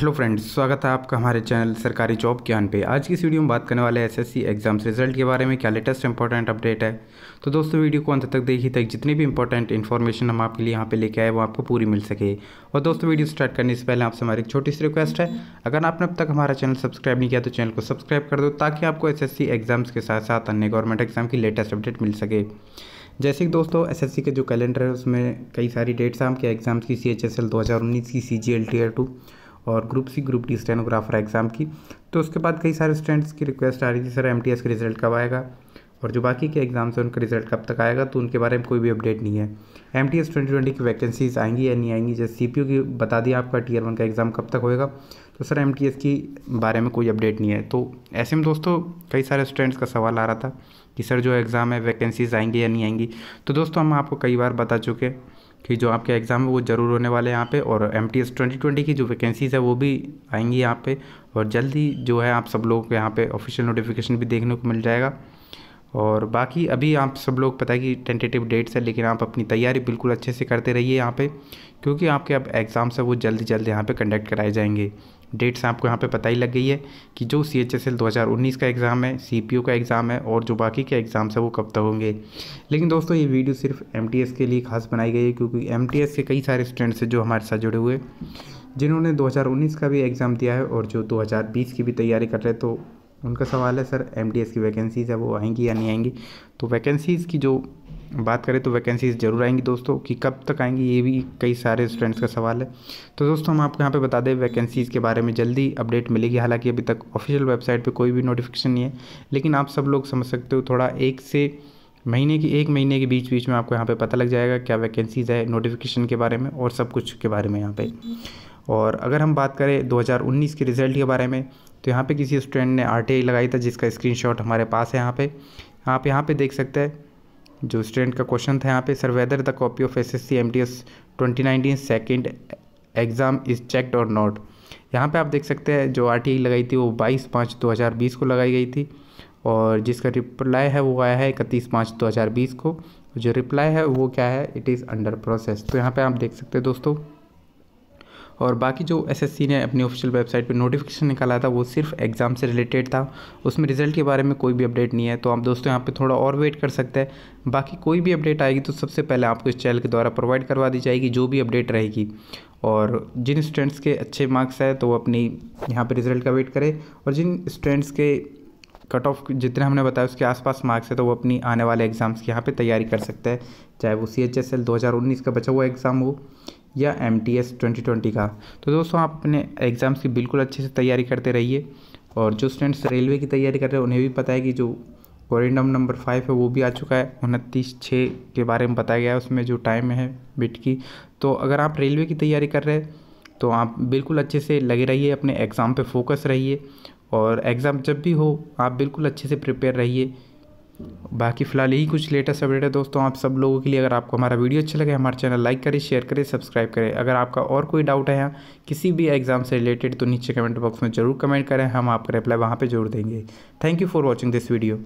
hello friends स्वागत है आपका हमारे चैनल सरकारी जॉब ज्ञान पे आज की इस वीडियो में बात करने वाले हैं एसएससी एग्जाम्स रिजल्ट के बारे में क्या लेटेस्ट इंपॉर्टेंट अपडेट है तो दोस्तों वीडियो को अंत तक देखिए तक जितनी भी इंपॉर्टेंट इन्फॉर्मेशन हम आपके लिए यहाँ पे लेके आए वो आपको पूरी मिल सके और दोस्तों वीडियो स्टार्ट करने से पहले आपसे हमारी एक छोटी सी रिक्वेस्ट है अगर आपने अब तक हमारा चैनल सब्सक्राइब नहीं किया तो चैनल को सब्सक्राइब कर दो ताकि आपको एस एग्जाम्स के साथ साथ अन्य गवर्नमेंट एग्जाम की लेटेस्ट अपडेट मिल सके जैसे कि दोस्तों एसएससी के जो कैलेंडर है उसमें कई सारी डेट्स हैं आपके एग्जाम्स की सी एच एस एल दो हज़ार उन्नीस की C G L T R two और group C group D stenographer exam की तो उसके बाद कई सारे स्टूडेंट्स की रिक्वेस्ट आ रही थी सर एम के रिज़ल्ट कब आएगा और जो बाकी के एग्ज़ाम्स हैं उनका रिज़ल्ट कब तक आएगा तो उनके बारे में कोई भी अपडेट नहीं है M T S twenty twenty की वैकेंसीज आएंगी या नहीं आएंगी जैसे सी पी यू की बता दिया आपका टीयर वन का एग्ज़ाम कब तक होएगा तो सर एम टी एस की बारे में कोई अपडेट नहीं है तो ऐसे में दोस्तों कई सारे स्टूडेंट्स का सवाल आ रहा था कि सर जो एग्ज़ाम है वैकेंसीज आएंगी या नहीं आएंगी तो दोस्तों हम आपको कई बार बता चुके हैं कि जो आपके एग्ज़ाम है वो ज़रूर होने वाले हैं यहाँ पे और M T S twenty twenty की जो वैकेंसीज़ है वो भी आएंगी यहाँ पे और जल्दी जो है आप सब लोगों को यहाँ पे ऑफिशियल नोटिफिकेशन भी देखने को मिल जाएगा और बाकी अभी आप सब लोग पता है कि टेंटेटिव डेट्स है लेकिन आप अपनी तैयारी बिल्कुल अच्छे से करते रहिए यहाँ पे क्योंकि आपके अब एग्ज़ाम्स हैं वो जल्द जल्द यहाँ पे कंडक्ट कराए जाएंगे डेट्स आपको यहाँ पे पता ही लग गई है कि जो सी एच एस एल दो हज़ार उन्नीस का एग्ज़ाम है सी पी यू का एग्ज़ाम है और जो बाकी के एग्ज़ाम्स हैं वो कब तक होंगे लेकिन दोस्तों ये वीडियो सिर्फ एम टी एस के लिए खास बनाई गई है क्योंकि एम टी एस के कई सारे स्टूडेंट्स हैं जो हमारे साथ जुड़े हुए जिन्होंने दो हज़ार उन्नीस का भी एग्ज़ाम दिया है और जो दो हज़ार बीस की भी तैयारी कर रहे तो उनका सवाल है सर एम की वैकेंसीज़ है वो आएंगी या नहीं आएंगी तो वैकेंसीज़ की जो बात करें तो वैकेंसीज ज़रूर आएंगी दोस्तों कि कब तक आएंगी ये भी कई सारे स्टूडेंट्स का सवाल है तो दोस्तों हम आपको यहाँ पे बता दें वैकेंसीज़ के बारे में जल्दी अपडेट मिलेगी हालांकि अभी तक ऑफिशियल वेबसाइट पे कोई भी नोटिफिकेशन नहीं है लेकिन आप सब लोग समझ सकते हो थोड़ा एक से महीने की एक महीने के बीच बीच में आपको यहाँ पर पता लग जाएगा क्या वैकेंसीज़ है नोटिफिकेशन के बारे में और सब कुछ के बारे में यहाँ पर और अगर हम बात करें 2019 के रिज़ल्ट के बारे में तो यहाँ पे किसी स्टूडेंट ने आर लगाई था जिसका स्क्रीनशॉट हमारे पास है यहाँ पे आप यहाँ पे देख सकते हैं जो स्टूडेंट का क्वेश्चन था यहाँ पे sir whether the copy of S S C M T S twenty nineteen second exam is checked और नॉट यहाँ पे आप देख सकते हैं जो आर लगाई थी वो बाईस पाँच दो हज़ार बीस को लगाई गई थी और जिसका रिप्लाई है वो आया है इकतीस पाँच दो हज़ार बीस को जो रिप्लाई है वो क्या है इट इज़ अंडर प्रोसेस तो यहाँ पे आप देख सकते हैं दोस्तों और बाकी जो एसएससी ने अपनी ऑफिशियल वेबसाइट पे नोटिफिकेशन निकाला था वो सिर्फ एग्ज़ाम से रिलेटेड था उसमें रिजल्ट के बारे में कोई भी अपडेट नहीं है तो आप दोस्तों यहाँ पे थोड़ा और वेट कर सकते हैं बाकी कोई भी अपडेट आएगी तो सबसे पहले आपको इस चैनल के द्वारा प्रोवाइड करवा दी जाएगी जो भी अपडेट रहेगी और जिन स्टूडेंट्स के अच्छे मार्क्स आए तो वो अपनी यहाँ पर रिज़ल्ट का वेट करें और जिन स्टूडेंट्स के कट ऑफ जितने हमने बताया उसके आसपास मार्क्स है तो वो अपनी आने वाले एग्ज़ाम्स की यहाँ पे तैयारी कर सकता है चाहे वो सी एच एस एल दो हज़ार उन्नीस का बचा हुआ एग्ज़ाम हो या M T S twenty twenty का तो दोस्तों आप अपने एग्ज़ाम्स की बिल्कुल अच्छे से तैयारी करते रहिए और जो स्टूडेंट्स रेलवे की तैयारी कर रहे हैं उन्हें भी पता है कि जो कोरिडम नंबर फाइव है वो भी आ चुका है उनतीस छः के बारे में बताया गया है उसमें जो टाइम है बिट की तो अगर आप रेलवे की तैयारी कर रहे हैं तो आप बिल्कुल अच्छे से लगे रहिए अपने एग्ज़ाम पे फोकस रहिए और एग्ज़ाम जब भी हो आप बिल्कुल अच्छे से प्रिपेयर रहिए बाकी फ़िलहाल यही कुछ लेटेस्ट अपडेट है दोस्तों आप सब लोगों के लिए अगर आपको हमारा वीडियो अच्छा लगे हमारा चैनल लाइक करें शेयर करें सब्सक्राइब करें अगर आपका और कोई डाउट है या किसी भी एग्ज़ाम से रिलेटेड तो नीचे कमेंट बॉक्स में ज़रूर कमेंट करें हम आपका रिप्लाई वहाँ पर जरूर देंगे thank you for watching this video